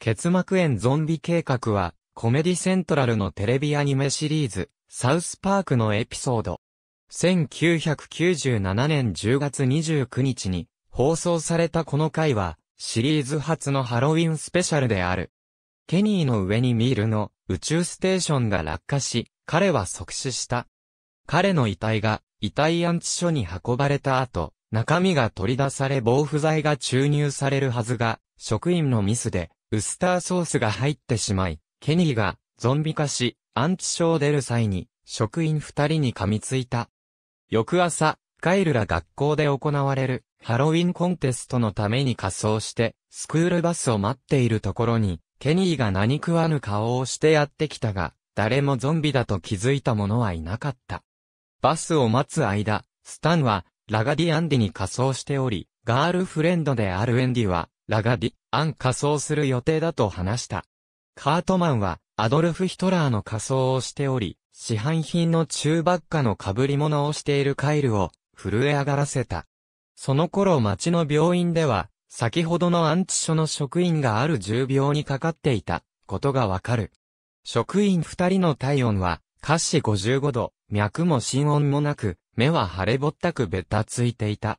結膜炎ゾンビ計画は、コメディセントラルのテレビアニメシリーズ、サウスパークのエピソード。1997年10月29日に放送されたこの回は、シリーズ初のハロウィンスペシャルである。ケニーの上にミールの宇宙ステーションが落下し、彼は即死した。彼の遺体が遺体安置所に運ばれた後、中身が取り出され防腐剤が注入されるはずが、職員のミスでウスターソースが入ってしまい、ケニーがゾンビ化し、アチショを出る際に、職員二人に噛みついた。翌朝、ガイルら学校で行われるハロウィンコンテストのために仮装して、スクールバスを待っているところに、ケニーが何食わぬ顔をしてやってきたが、誰もゾンビだと気づいた者はいなかった。バスを待つ間、スタンは、ラガディ・アンディに仮装しており、ガールフレンドであるエンディは、ラガディ、ン仮装する予定だと話した。カートマンは、アドルフ・ヒトラーの仮装をしており、市販品の中ばっかの被り物をしているカイルを、震え上がらせた。その頃町の病院では、先ほどの安置所の職員がある重病にかかっていた、ことがわかる。職員二人の体温は、下肢55度、脈も心音もなく、目は腫れぼったくべたついていた。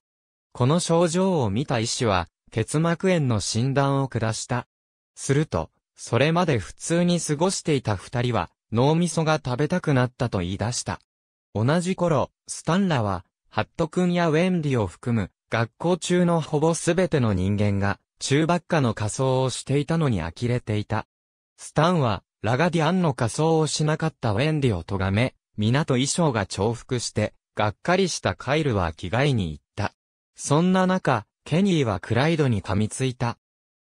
この症状を見た医師は、結膜炎の診断を下した。すると、それまで普通に過ごしていた二人は、脳みそが食べたくなったと言い出した。同じ頃、スタンラは、ハット君やウェンディを含む、学校中のほぼすべての人間が、中ばっかの仮装をしていたのに呆れていた。スタンは、ラガディアンの仮装をしなかったウェンディを咎め、皆と衣装が重複して、がっかりしたカイルは着替えに行った。そんな中、ケニーはクライドに噛みついた。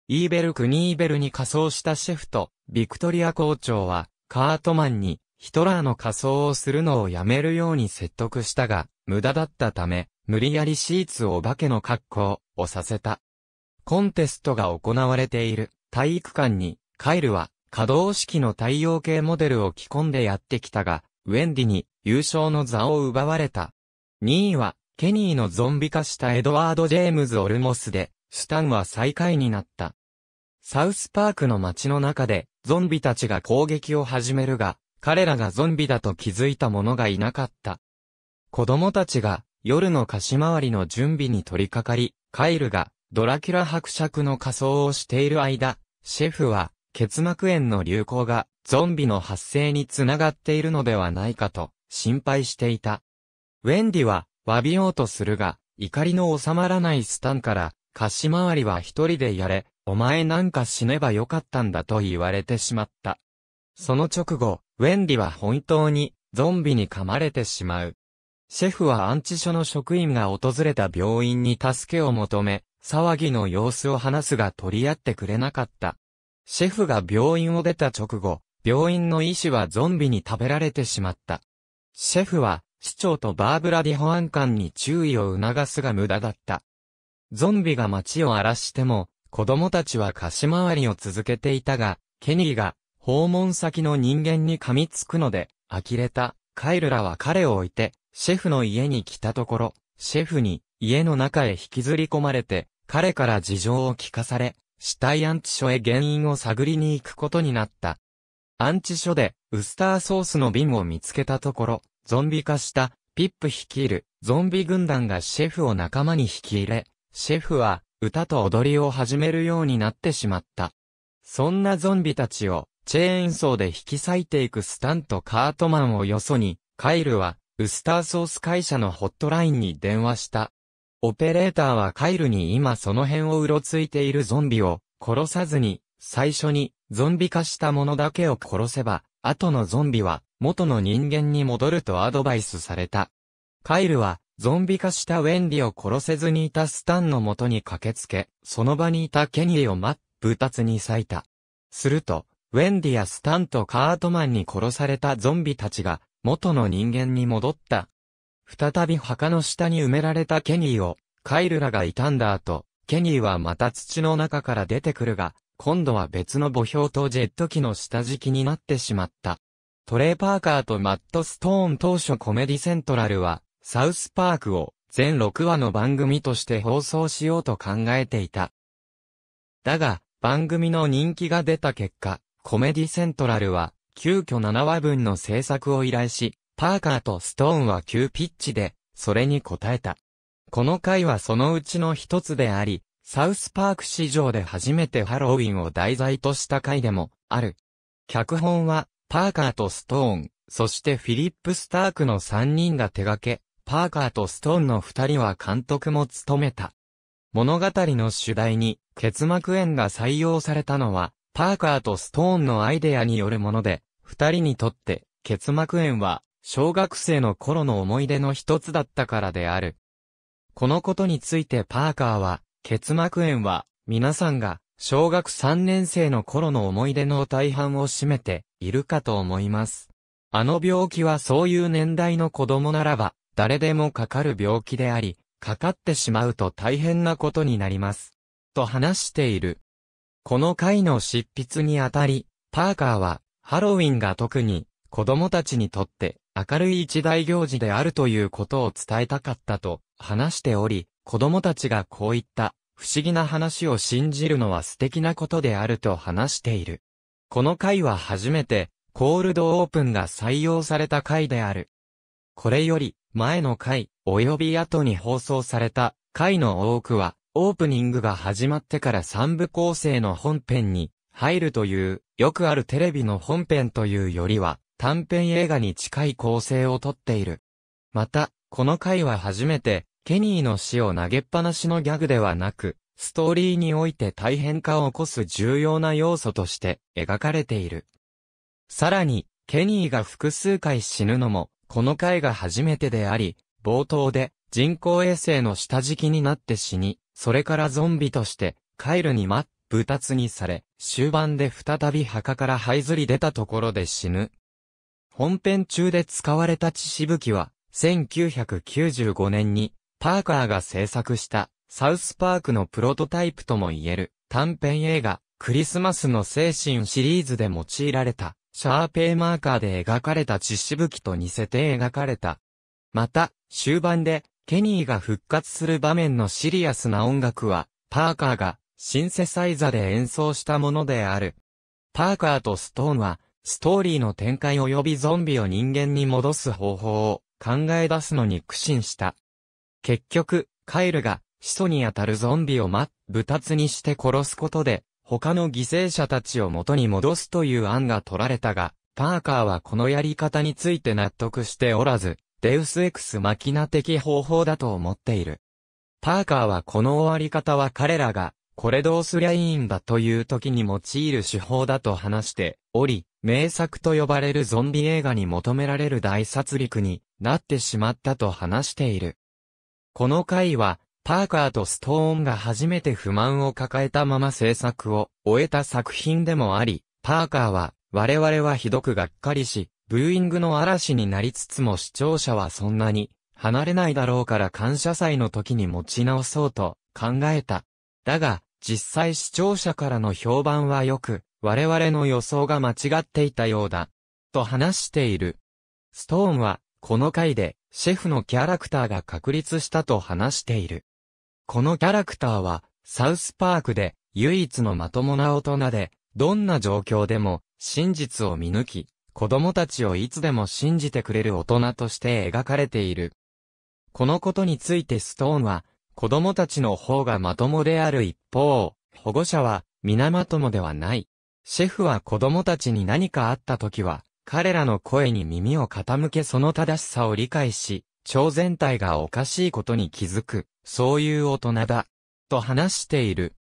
イーベル・クニーベルに仮装したシェフと、ビクトリア校長は、カートマンに、ヒトラーの仮装をするのをやめるように説得したが、無駄だったため、無理やりシーツをお化けの格好をさせた。コンテストが行われている体育館に、カイルは可動式の太陽系モデルを着込んでやってきたが、ウェンディに優勝の座を奪われた。2位はケニーのゾンビ化したエドワード・ジェームズ・オルモスで、スタンは最下位になった。サウスパークの街の中で、ゾンビたちが攻撃を始めるが、彼らがゾンビだと気づいた者がいなかった。子供たちが、夜の貸し回りの準備に取り掛かり、カイルが、ドラキュラ伯爵の仮装をしている間、シェフは、結膜炎の流行が、ゾンビの発生につながっているのではないかと、心配していた。ウェンディは、詫びようとするが、怒りの収まらないスタンから、貸し回りは一人でやれ、お前なんか死ねばよかったんだと言われてしまった。その直後、ウェンディは本当に、ゾンビに噛まれてしまう。シェフは安置所の職員が訪れた病院に助けを求め、騒ぎの様子を話すが取り合ってくれなかった。シェフが病院を出た直後、病院の医師はゾンビに食べられてしまった。シェフは市長とバーブラディ保安官に注意を促すが無駄だった。ゾンビが街を荒らしても、子供たちは貸し回りを続けていたが、ケニーが訪問先の人間に噛みつくので、呆れたカイルらは彼を置いて、シェフの家に来たところ、シェフに家の中へ引きずり込まれて、彼から事情を聞かされ、死体安置所へ原因を探りに行くことになった。安置所でウスターソースの瓶を見つけたところ、ゾンビ化したピップ率いるゾンビ軍団がシェフを仲間に引き入れ、シェフは歌と踊りを始めるようになってしまった。そんなゾンビたちをチェーンソーで引き裂いていくスタント・カートマンをよそに、カイルはウスターソース会社のホットラインに電話した。オペレーターはカイルに今その辺をうろついているゾンビを殺さずに、最初にゾンビ化したものだけを殺せば、後のゾンビは元の人間に戻るとアドバイスされた。カイルは、ゾンビ化したウェンディを殺せずにいたスタンの元に駆けつけ、その場にいたケニーを真っ二つに裂いた。すると、ウェンディやスタンとカートマンに殺されたゾンビたちが、元の人間に戻った。再び墓の下に埋められたケニーを、カイルらが傷んだ後、ケニーはまた土の中から出てくるが、今度は別の墓標とジェット機の下敷きになってしまった。トレイ・パーカーとマット・ストーン当初コメディセントラルは、サウスパークを全6話の番組として放送しようと考えていた。だが、番組の人気が出た結果、コメディセントラルは、急遽7話分の制作を依頼し、パーカーとストーンは急ピッチで、それに応えた。この回はそのうちの一つであり、サウスパーク史上で初めてハロウィンを題材とした回でも、ある。脚本は、パーカーとストーン、そしてフィリップ・スタークの3人が手掛け、パーカーとストーンの2人は監督も務めた。物語の主題に、結膜炎が採用されたのは、パーカーとストーンのアイデアによるもので、2人にとって、結膜炎は、小学生の頃の思い出の一つだったからである。このことについてパーカーは、結膜炎は、皆さんが、小学3年生の頃の思い出の大半を占めて、いるかと思います。あの病気はそういう年代の子供ならば、誰でもかかる病気であり、かかってしまうと大変なことになります。と話している。この回の執筆にあたり、パーカーは、ハロウィンが特に、子供たちにとって、明るい一大行事であるということを伝えたかったと、話しており、子供たちがこういった、不思議な話を信じるのは素敵なことであると話している。この回は初めて、コールドオープンが採用された回である。これより、前の回、及び後に放送された回の多くは、オープニングが始まってから三部構成の本編に入るという、よくあるテレビの本編というよりは、短編映画に近い構成をとっている。また、この回は初めて、ケニーの死を投げっぱなしのギャグではなく、ストーリーにおいて大変化を起こす重要な要素として描かれている。さらに、ケニーが複数回死ぬのも、この回が初めてであり、冒頭で人工衛星の下敷きになって死に、それからゾンビとして、カイルに真っ二つにされ、終盤で再び墓から這いずり出たところで死ぬ。本編中で使われた血しぶきは、1995年に、パーカーが制作したサウスパークのプロトタイプとも言える短編映画、クリスマスの精神シリーズで用いられた、シャーペーマーカーで描かれた血しぶきと似せて描かれた。また、終盤で、ケニーが復活する場面のシリアスな音楽は、パーカーがシンセサイザで演奏したものである。パーカーとストーンは、ストーリーの展開及びゾンビを人間に戻す方法を考え出すのに苦心した。結局、カイルが始祖にあたるゾンビをま、ぶたつにして殺すことで、他の犠牲者たちを元に戻すという案が取られたが、パーカーはこのやり方について納得しておらず、デウスエクスマキナ的方法だと思っている。パーカーはこの終わり方は彼らが、これどうすりゃいいんだという時に用いる手法だと話しており、名作と呼ばれるゾンビ映画に求められる大殺戮になってしまったと話している。この回は、パーカーとストーンが初めて不満を抱えたまま制作を終えた作品でもあり、パーカーは、我々はひどくがっかりし、ブーイングの嵐になりつつも視聴者はそんなに離れないだろうから感謝祭の時に持ち直そうと考えた。だが、実際視聴者からの評判は良く、我々の予想が間違っていたようだ。と話している。ストーンは、この回で、シェフのキャラクターが確立したと話している。このキャラクターは、サウスパークで、唯一のまともな大人で、どんな状況でも、真実を見抜き、子供たちをいつでも信じてくれる大人として描かれている。このことについてストーンは、子供たちの方がまともである一方、保護者は、皆まともではない。シェフは子供たちに何かあった時は、彼らの声に耳を傾けその正しさを理解し、超全体がおかしいことに気づく、そういう大人だ、と話している。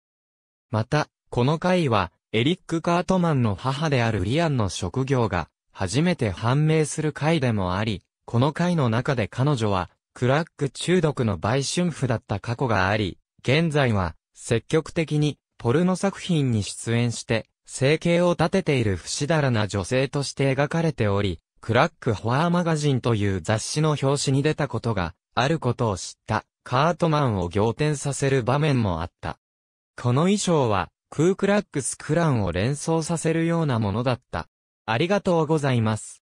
また、この回は、エリック・カートマンの母であるリアンの職業が、初めて判明する回でもあり、この回の中で彼女は、クラック中毒の売春婦だった過去があり、現在は、積極的に、ポルノ作品に出演して、生計を立てている不死だらな女性として描かれており、クラック・ホアーマガジンという雑誌の表紙に出たことがあることを知ったカートマンを仰天させる場面もあった。この衣装はクークラックス・クランを連想させるようなものだった。ありがとうございます。